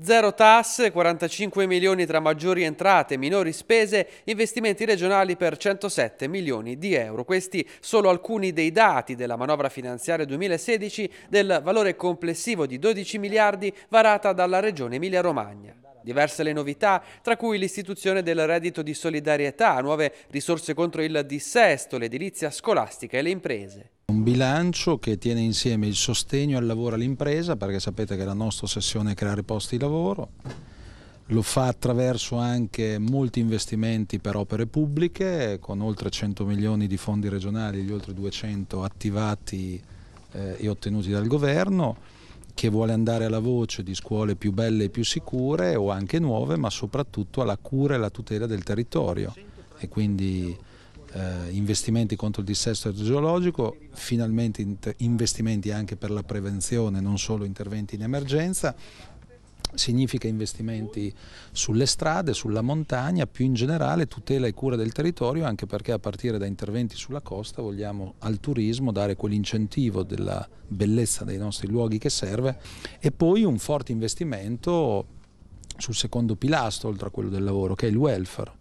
Zero tasse, 45 milioni tra maggiori entrate, minori spese, investimenti regionali per 107 milioni di euro. Questi solo alcuni dei dati della manovra finanziaria 2016 del valore complessivo di 12 miliardi varata dalla Regione Emilia-Romagna. Diverse le novità, tra cui l'istituzione del reddito di solidarietà, nuove risorse contro il dissesto, l'edilizia scolastica e le imprese bilancio che tiene insieme il sostegno al lavoro all'impresa, perché sapete che la nostra ossessione è creare posti di lavoro, lo fa attraverso anche molti investimenti per opere pubbliche, con oltre 100 milioni di fondi regionali, gli oltre 200 attivati eh, e ottenuti dal governo, che vuole andare alla voce di scuole più belle e più sicure o anche nuove, ma soprattutto alla cura e alla tutela del territorio. E quindi eh, investimenti contro il dissesto idrogeologico, finalmente investimenti anche per la prevenzione, non solo interventi in emergenza, significa investimenti sulle strade, sulla montagna, più in generale tutela e cura del territorio, anche perché a partire da interventi sulla costa vogliamo al turismo dare quell'incentivo della bellezza dei nostri luoghi che serve e poi un forte investimento sul secondo pilastro, oltre a quello del lavoro, che è il welfare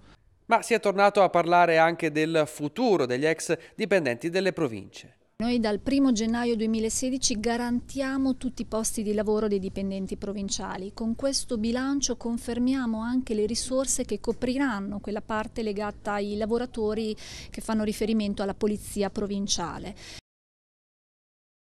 ma si è tornato a parlare anche del futuro degli ex dipendenti delle province. Noi dal 1 gennaio 2016 garantiamo tutti i posti di lavoro dei dipendenti provinciali. Con questo bilancio confermiamo anche le risorse che copriranno quella parte legata ai lavoratori che fanno riferimento alla polizia provinciale.